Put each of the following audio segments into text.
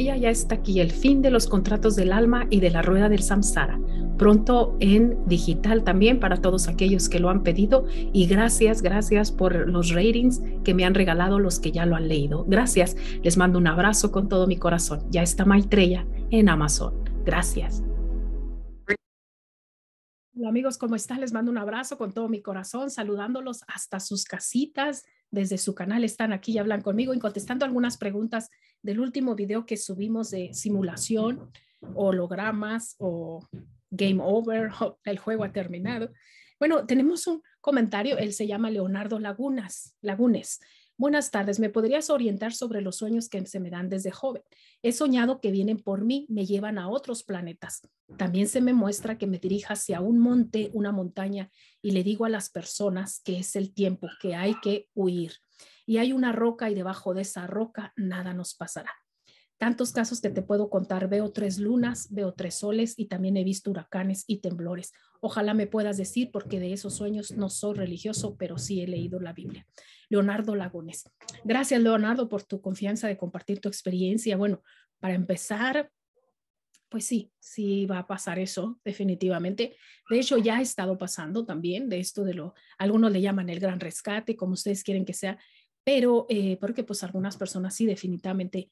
ya está aquí, el fin de los contratos del alma y de la rueda del samsara. Pronto en digital también para todos aquellos que lo han pedido. Y gracias, gracias por los ratings que me han regalado los que ya lo han leído. Gracias, les mando un abrazo con todo mi corazón. Ya está Maitreya en Amazon. Gracias. amigos, ¿cómo están? Les mando un abrazo con todo mi corazón, saludándolos hasta sus casitas, desde su canal están aquí y hablan conmigo y contestando algunas preguntas del último video que subimos de simulación, hologramas o game over, el juego ha terminado. Bueno, tenemos un comentario, él se llama Leonardo Lagunas, Lagunes. Buenas tardes, ¿me podrías orientar sobre los sueños que se me dan desde joven? He soñado que vienen por mí, me llevan a otros planetas. También se me muestra que me dirija hacia un monte, una montaña, y le digo a las personas que es el tiempo, que hay que huir y hay una roca y debajo de esa roca nada nos pasará. Tantos casos que te puedo contar, veo tres lunas, veo tres soles y también he visto huracanes y temblores. Ojalá me puedas decir, porque de esos sueños no soy religioso, pero sí he leído la Biblia. Leonardo Lagones. Gracias, Leonardo, por tu confianza de compartir tu experiencia. Bueno, para empezar, pues sí, sí va a pasar eso, definitivamente. De hecho, ya ha estado pasando también de esto de lo, algunos le llaman el gran rescate, como ustedes quieren que sea, pero eh, porque pues algunas personas sí definitivamente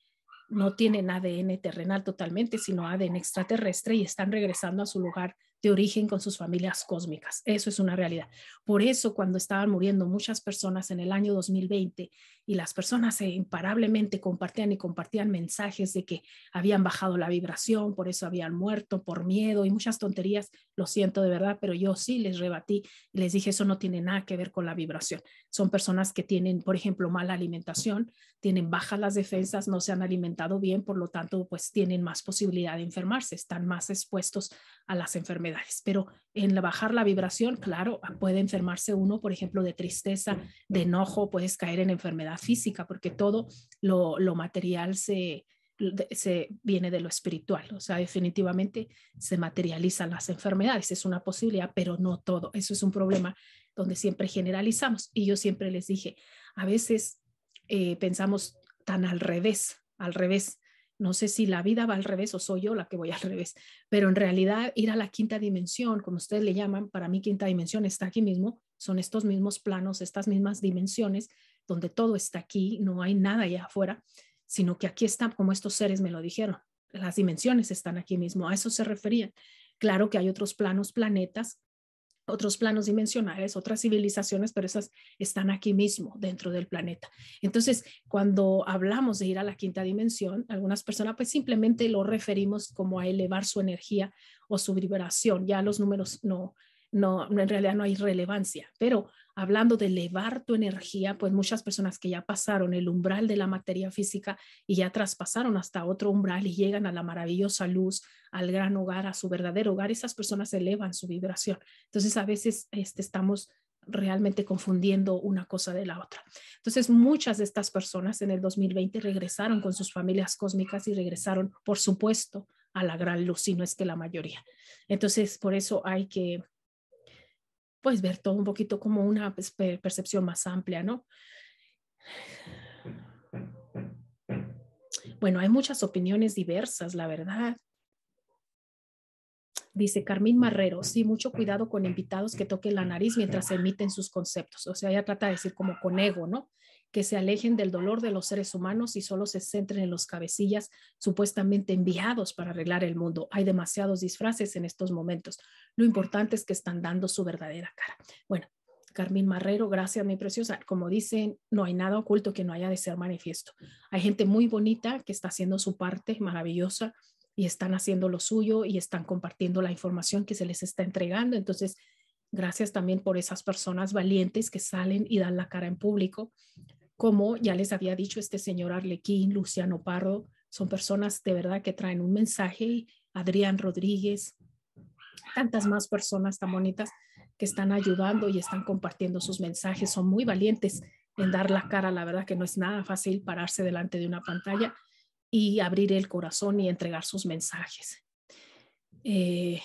no tienen ADN terrenal totalmente, sino ADN extraterrestre y están regresando a su lugar de origen con sus familias cósmicas. Eso es una realidad. Por eso cuando estaban muriendo muchas personas en el año 2020 y las personas imparablemente compartían y compartían mensajes de que habían bajado la vibración, por eso habían muerto, por miedo y muchas tonterías, lo siento de verdad, pero yo sí les rebatí les dije, eso no tiene nada que ver con la vibración. Son personas que tienen, por ejemplo, mala alimentación, tienen bajas las defensas, no se han alimentado bien, por lo tanto, pues tienen más posibilidad de enfermarse, están más expuestos a las enfermedades pero en bajar la vibración, claro, ah, puede enfermarse uno, por ejemplo, de tristeza, de enojo, puedes caer en enfermedad física, porque todo lo, material se, se viene de lo espiritual, o sea, definitivamente se materializan las enfermedades, es una posibilidad, pero no todo. Eso es un problema donde siempre generalizamos. Y yo siempre les dije, a veces eh, pensamos tan al revés, al revés, no sé si la vida va al revés o soy yo la que voy al revés, pero en realidad ir a la quinta dimensión, como ustedes le llaman, para mí quinta dimensión está aquí mismo, son estos mismos planos, estas mismas dimensiones, donde todo está aquí, no hay nada allá afuera, sino que aquí está como estos seres me lo dijeron, las dimensiones están aquí mismo, a eso se referían. Claro que hay otros planos, planetas, otros planos dimensionales, otras civilizaciones, pero esas están aquí mismo, dentro del planeta. Entonces, cuando hablamos de ir a la quinta dimensión, algunas personas pues simplemente lo referimos como a elevar su energía o su vibración. Ya los números no, no, no en realidad no hay relevancia, pero hablando de elevar tu energía, pues muchas personas que ya pasaron el umbral de la materia física y ya traspasaron hasta otro umbral y llegan a la maravillosa luz, al gran hogar, a su verdadero hogar, esas personas elevan su vibración. Entonces a veces este, estamos realmente confundiendo una cosa de la otra. Entonces, muchas de estas personas en el 2020 regresaron con sus familias cósmicas y regresaron, por supuesto, a la gran luz, si no es que la mayoría. Entonces, por eso hay que pues ver todo un poquito como una pues, percepción más amplia, ¿no? Bueno, hay muchas opiniones diversas, la verdad. Dice Carmín Marrero, sí, mucho cuidado con invitados que toquen la nariz mientras emiten sus conceptos. O sea, ella trata de decir como con ego, ¿no? que se alejen del dolor de los seres humanos y solo se centren en los cabecillas supuestamente enviados para arreglar el mundo. Hay demasiados disfraces en estos momentos. Lo importante es que están dando su verdadera cara. Bueno, Carmín Marrero, gracias, mi preciosa. Como dicen, no hay nada oculto que no haya de ser manifiesto. Hay gente muy bonita que está haciendo su parte maravillosa y están haciendo lo suyo y están compartiendo la información que se les está entregando. Entonces, gracias también por esas personas valientes que salen y dan la cara en público como ya les había dicho este señor Arlequín, Luciano Parro, son personas de verdad que traen un mensaje, Adrián Rodríguez, tantas más personas tan bonitas que están ayudando y están compartiendo sus mensajes, son muy valientes en dar la cara, la verdad que no es nada fácil pararse delante de una pantalla y abrir el corazón y entregar sus mensajes. Eh,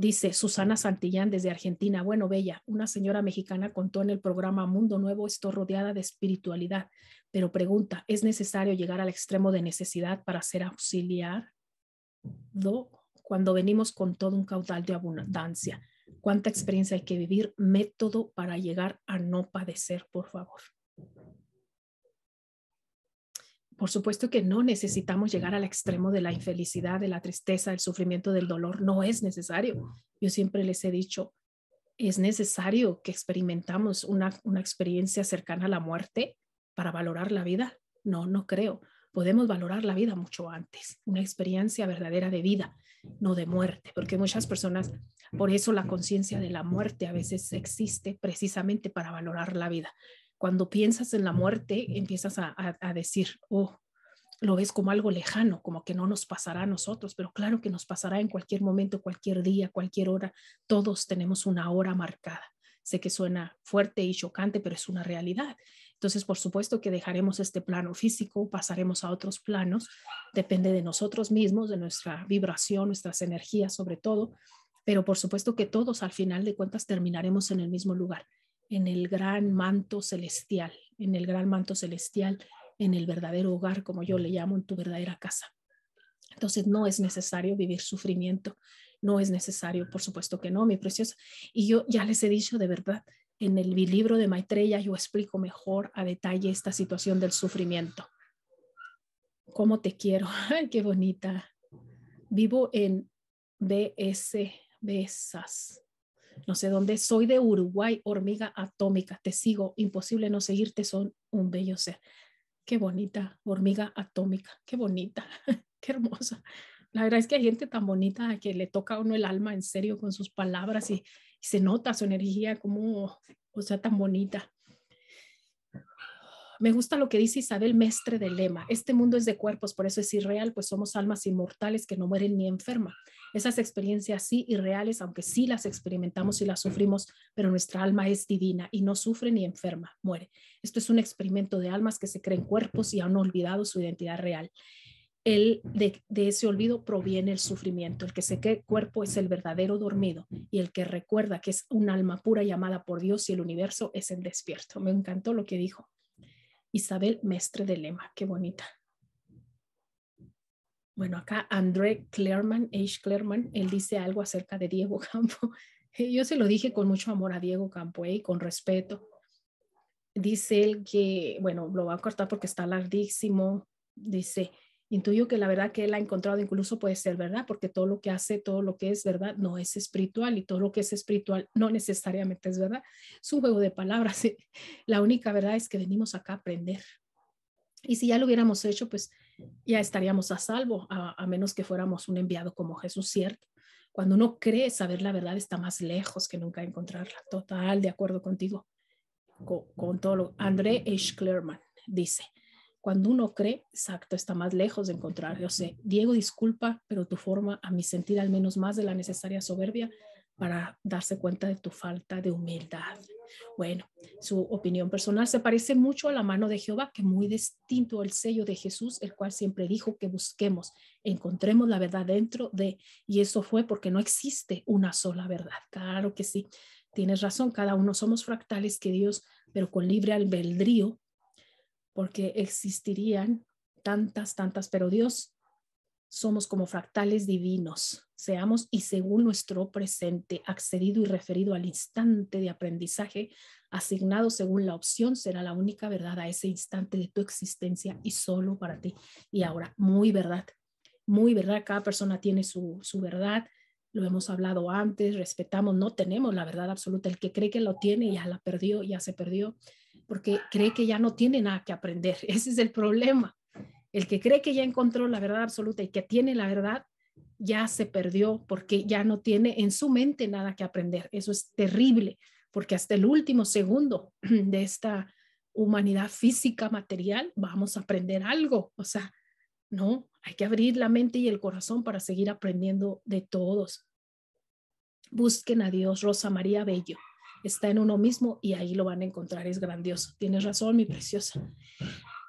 Dice Susana Santillán desde Argentina. Bueno, Bella, una señora mexicana contó en el programa Mundo Nuevo, estoy rodeada de espiritualidad, pero pregunta, ¿es necesario llegar al extremo de necesidad para ser auxiliar? cuando venimos con todo un caudal de abundancia. ¿Cuánta experiencia hay que vivir? Método para llegar a no padecer, por favor por supuesto que no necesitamos llegar al extremo de la infelicidad, de la tristeza, del sufrimiento, del dolor. No es necesario. Yo siempre les he dicho, es necesario que experimentamos una, una experiencia cercana a la muerte para valorar la vida. No, no creo. Podemos valorar la vida mucho antes, una experiencia verdadera de vida, no de muerte, porque muchas personas, por eso la conciencia de la muerte a veces existe precisamente para valorar la vida cuando piensas en la muerte, empiezas a, decir, oh, lo ves como algo lejano, como que no nos pasará a nosotros, pero claro que nos pasará en cualquier momento, cualquier día, cualquier hora. Todos tenemos una hora marcada. Sé que suena fuerte y chocante, pero es una realidad. Entonces, por supuesto que dejaremos este plano físico, pasaremos a otros planos, depende de nosotros mismos, de nuestra vibración, nuestras energías sobre todo, pero por supuesto que todos al final de cuentas terminaremos en el mismo lugar, en el gran manto celestial, en el gran manto celestial, en el verdadero hogar, como yo le llamo, en tu verdadera casa. Entonces no es necesario vivir sufrimiento, no es necesario, por supuesto que no, mi preciosa. Y yo ya les he dicho de verdad, en el libro de Maitreya yo explico mejor a detalle esta situación del sufrimiento. ¿Cómo te quiero? Ay, qué bonita. Vivo en BS Besas no sé dónde, soy de Uruguay, hormiga atómica, te sigo, imposible no seguirte, son un bello ser. Qué bonita, hormiga atómica, qué bonita, qué hermosa. La verdad es que hay gente tan bonita que le toca a uno el alma en serio con sus palabras y, se nota su energía como, o sea, tan bonita. Me gusta lo que dice Isabel Mestre de Lema. Este mundo es de cuerpos, por eso es irreal, pues somos almas inmortales que no mueren ni enferma. Esas experiencias sí irreales, aunque sí las experimentamos y las sufrimos, pero nuestra alma es divina y no sufre ni enferma, muere. Esto es un experimento de almas que se creen cuerpos y han olvidado su identidad real. El, de, de, ese olvido proviene el sufrimiento. El que se cree cuerpo es el verdadero dormido y el que recuerda que es un alma pura llamada por Dios y el universo es el despierto. Me encantó lo que dijo Isabel Mestre de Lema. Qué bonita. Bueno, acá André Clerman, H. Clerman, él dice algo acerca de Diego Campo. Eh, yo se lo dije con mucho amor a Diego Campo eh, con respeto. Dice él que, bueno, lo va a cortar porque está larguísimo. Dice, intuyo que la verdad que él ha encontrado incluso puede ser verdad, porque todo lo que hace, todo lo que es verdad, no es espiritual y todo lo que es espiritual no necesariamente es verdad. Es un juego de palabras. Eh. La única verdad es que venimos acá a aprender. Y si ya lo hubiéramos hecho, pues ya estaríamos a salvo, a, menos que fuéramos un enviado como Jesús, ¿cierto? Cuando uno cree saber la verdad está más lejos que nunca encontrarla. Total, de acuerdo contigo, con, todo lo... André H. dice, cuando uno cree, exacto, está más lejos de encontrar. Yo sé, Diego, disculpa, pero tu forma, a mi sentir, al menos más de la necesaria soberbia para darse cuenta de tu falta de humildad. Bueno, su opinión personal se parece mucho a la mano de Jehová, que muy distinto al sello de Jesús, el cual siempre dijo que busquemos, encontremos la verdad dentro de, y eso fue porque no existe una sola verdad. Claro que sí, tienes razón, cada uno somos fractales que Dios, pero con libre albedrío, porque existirían tantas, tantas, pero Dios somos como fractales divinos, seamos y según nuestro presente accedido y referido al instante de aprendizaje asignado según la opción será la única verdad a ese instante de tu existencia y solo para ti. Y ahora, muy verdad, muy verdad, cada persona tiene su, verdad, lo hemos hablado antes, respetamos, no tenemos la verdad absoluta, el que cree que lo tiene ya la perdió, ya se perdió, porque cree que ya no tiene nada que aprender, ese es el problema el que cree que ya encontró la verdad absoluta y que tiene la verdad, ya se perdió porque ya no tiene en su mente nada que aprender. Eso es terrible, porque hasta el último segundo de esta humanidad física, material, vamos a aprender algo. O sea, no, hay que abrir la mente y el corazón para seguir aprendiendo de todos. Busquen a Dios, Rosa María Bello. Está en uno mismo y ahí lo van a encontrar. Es grandioso. Tienes razón, mi preciosa.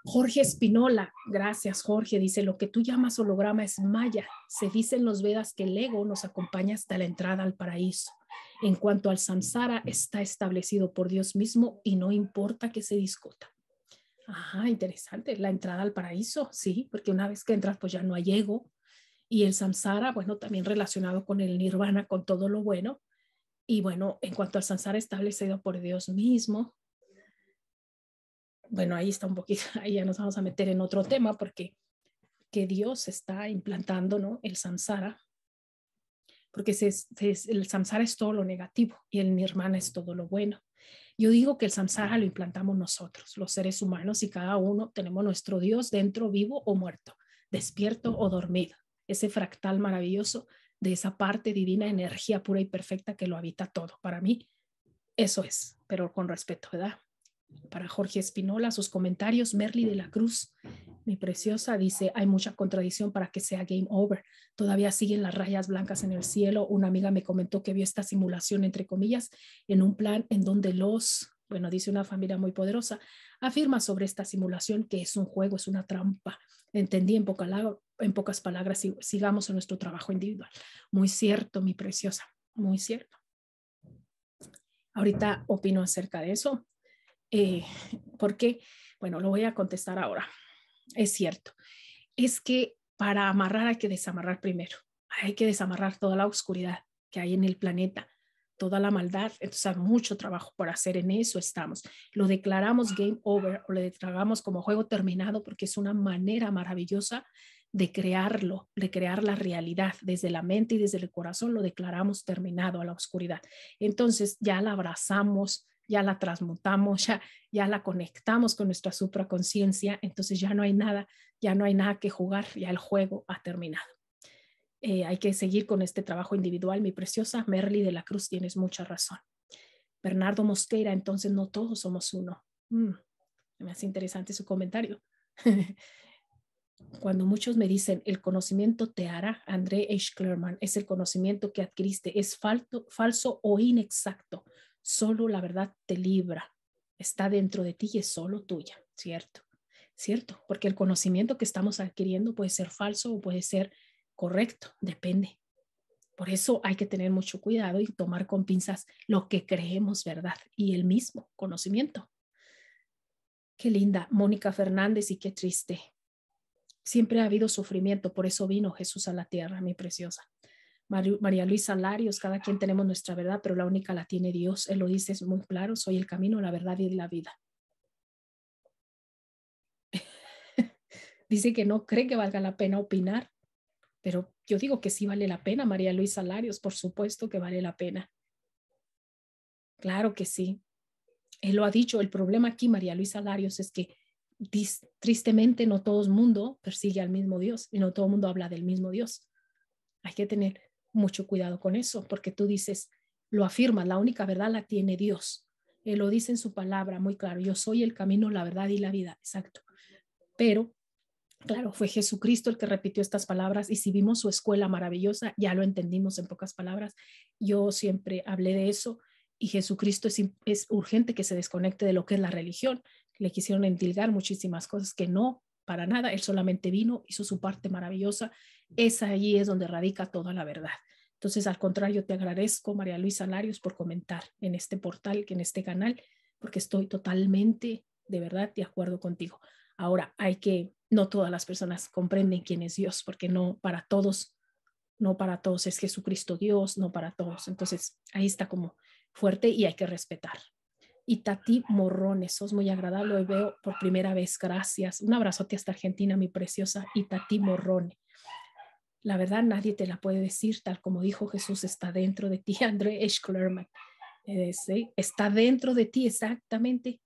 Jorge Espinola, gracias Jorge, dice, lo que tú llamas holograma es maya. Se dicen los Vedas que el ego nos acompaña hasta la entrada al paraíso. En cuanto al samsara, está establecido por Dios mismo y no importa que se discuta. Ajá, interesante, la entrada al paraíso, sí, porque una vez que entras, pues ya no hay ego. Y el samsara, bueno, también relacionado con el nirvana, con todo lo bueno. Y bueno, en cuanto al samsara establecido por Dios mismo, bueno, ahí está un poquito, ahí ya nos vamos a meter en otro tema porque que Dios está implantando, ¿no? El samsara, porque el samsara es todo lo negativo y el nirvana es todo lo bueno. Yo digo que el samsara lo implantamos nosotros, los seres humanos, y cada uno tenemos nuestro Dios dentro, vivo o muerto, despierto o dormido, ese fractal maravilloso de esa parte divina, energía pura y perfecta que lo habita todo. Para mí, eso es, pero con respeto, ¿verdad? Para Jorge Espinola, sus comentarios, Merly de la Cruz, mi preciosa, dice, hay mucha contradicción para que sea game over. Todavía siguen las rayas blancas en el cielo. Una amiga me comentó que vio esta simulación, entre comillas, en un plan en donde los, bueno, dice una familia muy poderosa, afirma sobre esta simulación que es un juego, es una trampa. Entendí en, pocas palabras, sigamos en nuestro trabajo individual. Muy cierto, mi preciosa, muy cierto. Ahorita opino acerca de eso. Eh, ¿Por qué? Bueno, lo voy a contestar ahora. Es cierto. Es que para amarrar hay que desamarrar primero. Hay que desamarrar toda la oscuridad que hay en el planeta, toda la maldad. Entonces hay mucho trabajo por hacer en eso estamos. Lo declaramos game over o lo declaramos como juego terminado porque es una manera maravillosa de crearlo, de crear la realidad desde la mente y desde el corazón, lo declaramos terminado a la oscuridad. Entonces ya la abrazamos, ya la transmutamos, ya, ya la conectamos con nuestra supraconciencia, entonces ya no hay nada, ya no hay nada que jugar, ya el juego ha terminado. Eh, hay que seguir con este trabajo individual, mi preciosa Merly de la Cruz, tienes mucha razón. Bernardo Mosquera, entonces no todos somos uno. Mm, me hace interesante su comentario. Cuando muchos me dicen, el conocimiento te hará, André H. Klerman, es el conocimiento que adquiriste, es falso o inexacto. Solo la verdad te libra, está dentro de ti y es solo tuya, ¿cierto? ¿Cierto? Porque el conocimiento que estamos adquiriendo puede ser falso o puede ser correcto, depende. Por eso hay que tener mucho cuidado y tomar con pinzas lo que creemos verdad y el mismo conocimiento. Qué linda, Mónica Fernández, y qué triste. Siempre ha habido sufrimiento, por eso vino Jesús a la tierra, mi preciosa. María Luisa Larios, cada quien tenemos nuestra verdad, pero la única la tiene Dios. Él lo dice es muy claro, soy el camino, la verdad y la vida. dice que no cree que valga la pena opinar, pero yo digo que sí vale la pena, María Luisa Larios, por supuesto que vale la pena. Claro que sí. Él lo ha dicho, el problema aquí, María Luisa Larios, es que tristemente no todo el mundo persigue al mismo Dios y no todo el mundo habla del mismo Dios. Hay que tener mucho cuidado con eso, porque tú dices, lo afirmas, la única verdad la tiene Dios. Él lo dice en su palabra muy claro, yo soy el camino, la verdad y la vida, exacto. Pero, claro, fue Jesucristo el que repitió estas palabras y si vimos su escuela maravillosa, ya lo entendimos en pocas palabras. Yo siempre hablé de eso y Jesucristo es, urgente que se desconecte de lo que es la religión. Le quisieron entilgar muchísimas cosas que no, para nada, él solamente vino, hizo su parte maravillosa es allí es donde radica toda la verdad. Entonces, al contrario, te agradezco, María Luisa Larios, por comentar en este portal, que en este canal, porque estoy totalmente, de verdad, de acuerdo contigo. Ahora, hay que, no todas las personas comprenden quién es Dios, porque no para todos, no para todos es Jesucristo Dios, no para todos. Entonces, ahí está como fuerte y hay que respetar. Y Tati Morrones, sos muy agradable, hoy veo por primera vez, gracias. Un abrazote hasta Argentina, mi preciosa, y Tati Morrone. La verdad nadie te la puede decir, tal como dijo Jesús, está dentro de ti, André Eschlerman. Eh, está dentro de ti exactamente.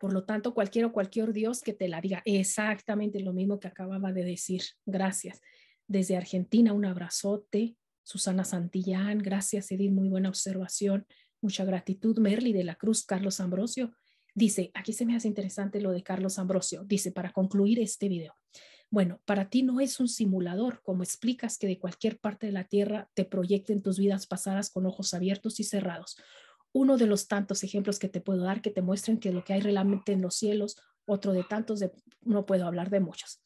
Por lo tanto, cualquier o cualquier Dios que te la diga, exactamente lo mismo que acababa de decir. Gracias. Desde Argentina, un abrazote. Susana Santillán, gracias Edith, muy buena observación. Mucha gratitud. Merly de la Cruz, Carlos Ambrosio. Dice, aquí se me hace interesante lo de Carlos Ambrosio. Dice, para concluir este video, bueno, para ti no es un simulador, como explicas que de cualquier parte de la Tierra te proyecten tus vidas pasadas con ojos abiertos y cerrados. Uno de los tantos ejemplos que te puedo dar que te muestren que lo que hay realmente en los cielos, otro de tantos, de, no puedo hablar de muchos.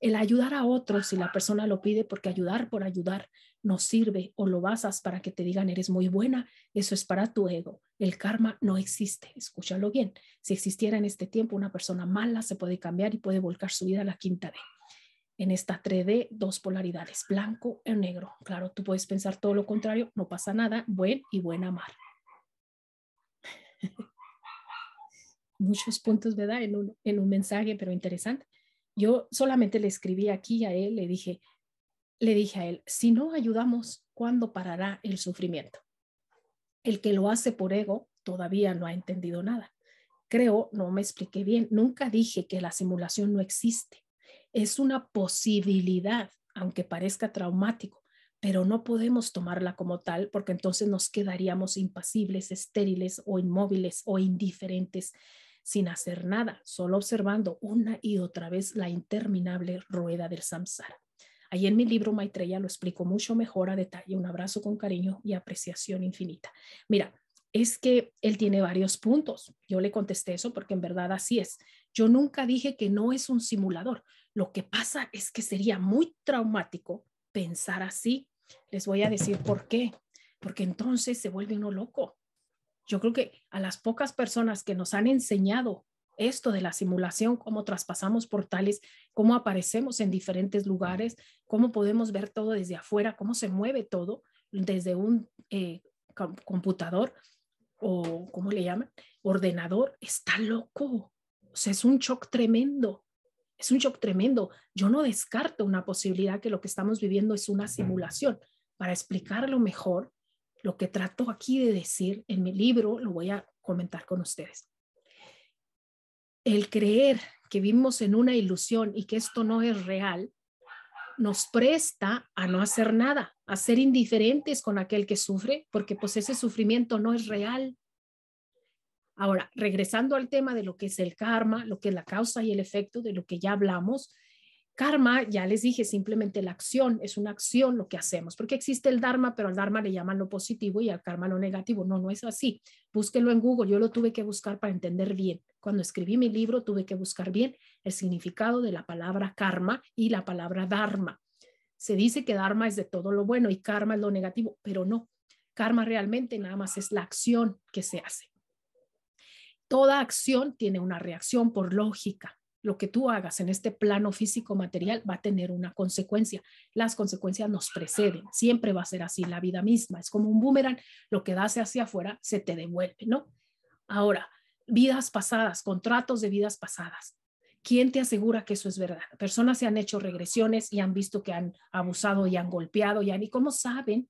El ayudar a otros, si la persona lo pide, porque ayudar por ayudar no sirve o lo basas para que te digan eres muy buena, eso es para tu ego. El karma no existe, escúchalo bien. Si existiera en este tiempo una persona mala, se puede cambiar y puede volcar su vida a la quinta vez en esta 3D, dos polaridades, blanco y negro. Claro, tú puedes pensar todo lo contrario, no pasa nada, buen y buena mar. Muchos puntos, ¿verdad? En un, en un mensaje, pero interesante. Yo solamente le escribí aquí a él, le dije, le dije a él, si no ayudamos, ¿cuándo parará el sufrimiento? El que lo hace por ego todavía no ha entendido nada. Creo, no me expliqué bien, nunca dije que la simulación no existe es una posibilidad, aunque parezca traumático, pero no podemos tomarla como tal porque entonces nos quedaríamos impasibles, estériles o inmóviles o indiferentes sin hacer nada, solo observando una y otra vez la interminable rueda del samsara. Ahí en mi libro Maitreya lo explico mucho mejor a detalle. Un abrazo con cariño y apreciación infinita. Mira, es que él tiene varios puntos. Yo le contesté eso porque en verdad así es. Yo nunca dije que no es un simulador. Lo que pasa es que sería muy traumático pensar así. Les voy a decir por qué. Porque entonces se vuelve uno loco. Yo creo que a las pocas personas que nos han enseñado esto de la simulación, cómo traspasamos portales, cómo aparecemos en diferentes lugares, cómo podemos ver todo desde afuera, cómo se mueve todo desde un eh, computador o, ¿cómo le llaman? Ordenador, está loco. O sea, es un shock tremendo es un shock tremendo. Yo no descarto una posibilidad que lo que estamos viviendo es una simulación. Para explicarlo mejor, lo que trato aquí de decir en mi libro lo voy a comentar con ustedes. El creer que vivimos en una ilusión y que esto no es real nos presta a no hacer nada, a ser indiferentes con aquel que sufre, porque pues ese sufrimiento no es real. Ahora, regresando al tema de lo que es el karma, lo que es la causa y el efecto, de lo que ya hablamos, karma, ya les dije, simplemente la acción, es una acción lo que hacemos, porque existe el Dharma, pero al Dharma le llaman lo positivo y al karma lo negativo. No, no es así. Búsquelo en Google, yo lo tuve que buscar para entender bien. Cuando escribí mi libro, tuve que buscar bien el significado de la palabra karma y la palabra Dharma. Se dice que Dharma es de todo lo bueno y karma es lo negativo, pero no. Karma realmente nada más es la acción que se hace. Toda acción tiene una reacción por lógica. Lo que tú hagas en este plano físico material va a tener una consecuencia. Las consecuencias nos preceden. Siempre va a ser así la vida misma. Es como un boomerang. Lo que das hacia afuera se te devuelve, ¿no? Ahora, vidas pasadas, contratos de vidas pasadas. ¿Quién te asegura que eso es verdad? Personas se han hecho regresiones y han visto que han abusado y han golpeado y han, cómo saben?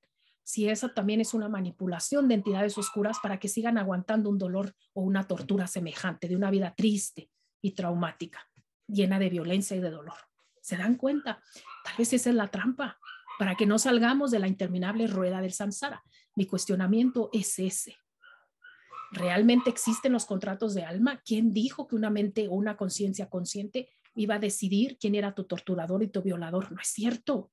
si esa también es una manipulación de entidades oscuras para que sigan aguantando un dolor o una tortura semejante de una vida triste y traumática, llena de violencia y de dolor. ¿Se dan cuenta? Tal vez esa es la trampa para que no salgamos de la interminable rueda del samsara. Mi cuestionamiento es ese. ¿Realmente existen los contratos de alma? ¿Quién dijo que una mente o una conciencia consciente iba a decidir quién era tu torturador y tu violador? No es cierto.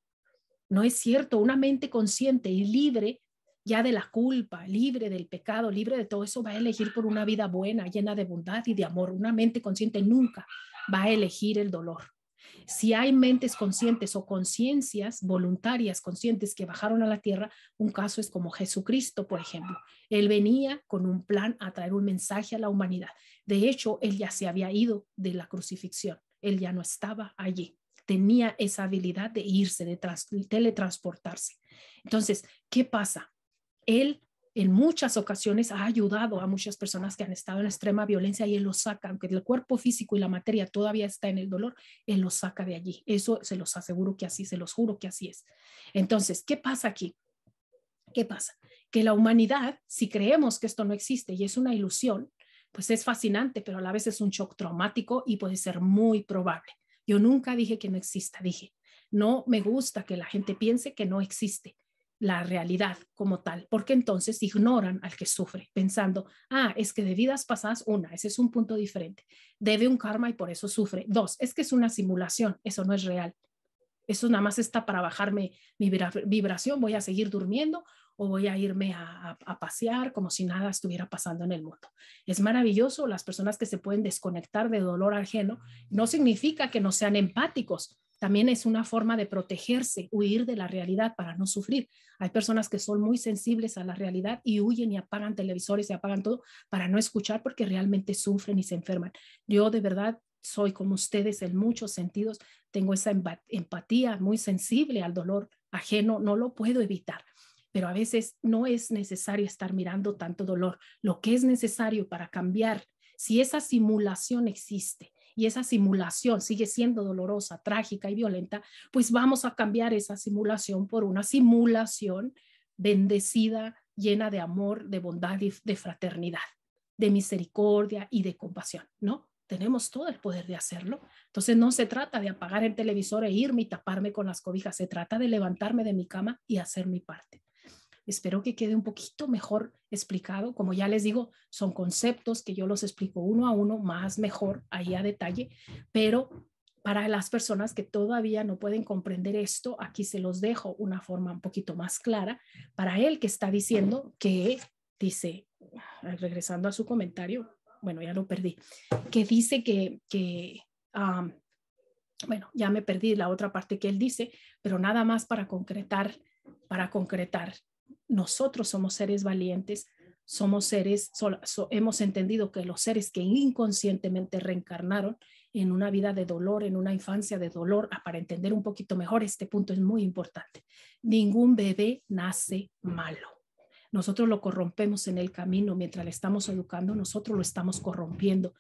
No es cierto, una mente consciente y libre ya de la culpa, libre del pecado, libre de todo eso, va a elegir por una vida buena, llena de bondad y de amor. Una mente consciente nunca va a elegir el dolor. Si hay mentes conscientes o conciencias voluntarias, conscientes que bajaron a la tierra, un caso es como Jesucristo, por ejemplo. Él venía con un plan a traer un mensaje a la humanidad. De hecho, él ya se había ido de la crucifixión, él ya no estaba allí tenía esa habilidad de irse, de teletransportarse. Entonces, ¿qué pasa? Él en muchas ocasiones ha ayudado a muchas personas que han estado en extrema violencia y él los saca, aunque el cuerpo físico y la materia todavía está en el dolor, él los saca de allí. Eso se los aseguro que así, se los juro que así es. Entonces, ¿qué pasa aquí? ¿Qué pasa? Que la humanidad, si creemos que esto no existe y es una ilusión, pues es fascinante, pero a la vez es un shock traumático y puede ser muy probable. Yo nunca dije que no exista, dije, no me gusta que la gente piense que no existe la realidad como tal, porque entonces ignoran al que sufre, pensando, ah, es que de vidas pasadas, una, ese es un punto diferente, debe un karma y por eso sufre. Dos, es que es una simulación, eso no es real. Eso nada más está para bajarme mi vibración, voy a seguir durmiendo o voy a irme a, pasear como si nada estuviera pasando en el mundo. Es maravilloso las personas que se pueden desconectar de dolor ajeno. No significa que no sean empáticos. También es una forma de protegerse, huir de la realidad para no sufrir. Hay personas que son muy sensibles a la realidad y huyen y apagan televisores y apagan todo para no escuchar porque realmente sufren y se enferman. Yo de verdad soy como ustedes en muchos sentidos, tengo esa empatía muy sensible al dolor ajeno, no lo puedo evitar pero a veces no es necesario estar mirando tanto dolor. Lo que es necesario para cambiar, si esa simulación existe y esa simulación sigue siendo dolorosa, trágica y violenta, pues vamos a cambiar esa simulación por una simulación bendecida, llena de amor, de bondad y de fraternidad, de misericordia y de compasión, ¿no? Tenemos todo el poder de hacerlo. Entonces no se trata de apagar el televisor e irme y taparme con las cobijas, se trata de levantarme de mi cama y hacer mi parte. Espero que quede un poquito mejor explicado. Como ya les digo, son conceptos que yo los explico uno a uno, más mejor, ahí a detalle, pero para las personas que todavía no pueden comprender esto, aquí se los dejo una forma un poquito más clara para él que está diciendo que dice, regresando a su comentario, bueno, ya lo perdí, que dice que, que bueno, ya me perdí la otra parte que él dice, pero nada más para concretar, para concretar nosotros somos seres valientes, somos seres, hemos entendido que los seres que inconscientemente reencarnaron en una vida de dolor, en una infancia de dolor, ah, para entender un poquito mejor, este punto es muy importante. Ningún bebé nace malo. Nosotros lo corrompemos en el camino mientras le estamos educando, nosotros lo estamos corrompiendo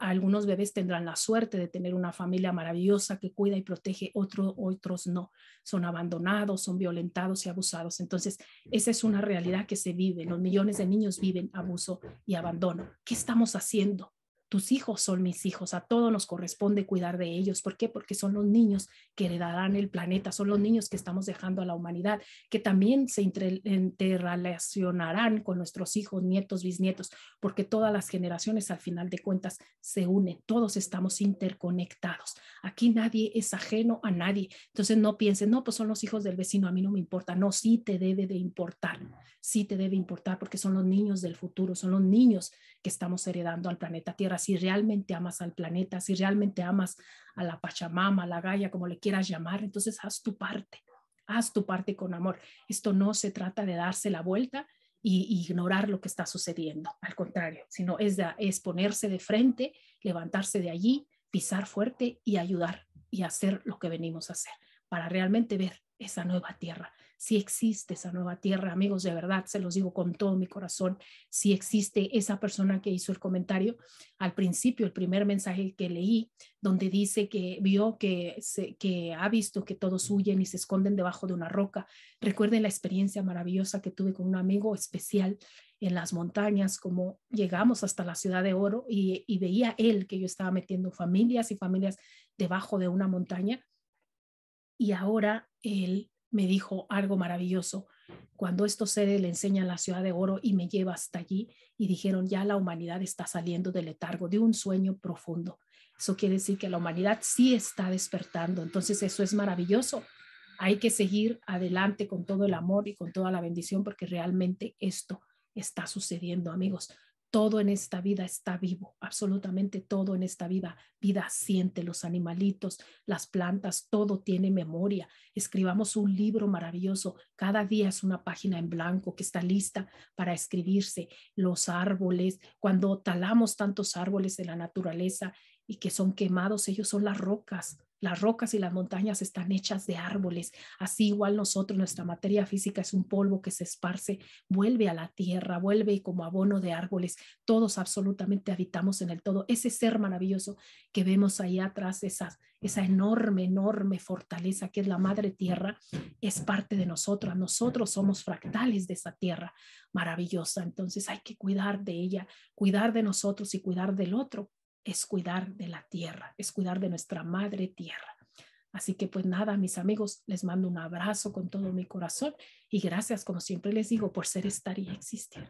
algunos bebés tendrán la suerte de tener una familia maravillosa que cuida y protege, otros otros no. Son abandonados, son violentados y abusados. Entonces, esa es una realidad que se vive. Los millones de niños viven abuso y abandono. ¿Qué estamos haciendo? Tus hijos son mis hijos, a todos nos corresponde cuidar de ellos. ¿Por qué? Porque son los niños que heredarán el planeta, son los niños que estamos dejando a la humanidad, que también se interrelacionarán con nuestros hijos, nietos, bisnietos, porque todas las generaciones al final de cuentas se unen, todos estamos interconectados. Aquí nadie es ajeno a nadie. Entonces no piensen, no, pues son los hijos del vecino, a mí no me importa. No, sí te debe de importar, sí te debe importar porque son los niños del futuro, son los niños que estamos heredando al planeta Tierra si realmente amas al planeta, si realmente amas a la Pachamama, a la Gaia, como le quieras llamar, entonces haz tu parte, haz tu parte con amor. Esto no se trata de darse la vuelta e ignorar lo que está sucediendo, al contrario, sino es, de, es ponerse de frente, levantarse de allí, pisar fuerte y ayudar y hacer lo que venimos a hacer para realmente ver esa nueva tierra si existe esa nueva tierra, amigos, de verdad, se los digo con todo mi corazón, si existe esa persona que hizo el comentario al principio, el primer mensaje que leí, donde dice que vio que, ha visto que todos huyen y se esconden debajo de una roca. Recuerden la experiencia maravillosa que tuve con un amigo especial en las montañas, como llegamos hasta la ciudad de Oro y veía él que yo estaba metiendo familias y familias debajo de una montaña. Y ahora él me dijo algo maravilloso. Cuando esto seres le enseñan la ciudad de oro y me lleva hasta allí y dijeron, ya la humanidad está saliendo del letargo, de un sueño profundo. Eso quiere decir que la humanidad sí está despertando. Entonces eso es maravilloso. Hay que seguir adelante con todo el amor y con toda la bendición porque realmente esto está sucediendo, amigos todo en esta vida está vivo, absolutamente todo en esta vida. Vida siente, los animalitos, las plantas, todo tiene memoria. Escribamos un libro maravilloso. Cada día es una página en blanco que está lista para escribirse. Los árboles, cuando talamos tantos árboles de la naturaleza y que son quemados, ellos son las rocas las rocas y las montañas están hechas de árboles. Así igual nosotros, nuestra materia física es un polvo que se esparce, vuelve a la tierra, vuelve como abono de árboles. Todos absolutamente habitamos en el todo. Ese ser maravilloso que vemos ahí atrás, esa enorme, enorme fortaleza que es la madre tierra, es parte de nosotros. Nosotros somos fractales de esa tierra maravillosa. Entonces hay que cuidar de ella, cuidar de nosotros y cuidar del otro es cuidar de la tierra, es cuidar de nuestra madre tierra. Así que pues nada, mis amigos, les mando un abrazo con todo mi corazón y gracias, como siempre les digo, por ser, estar y existir.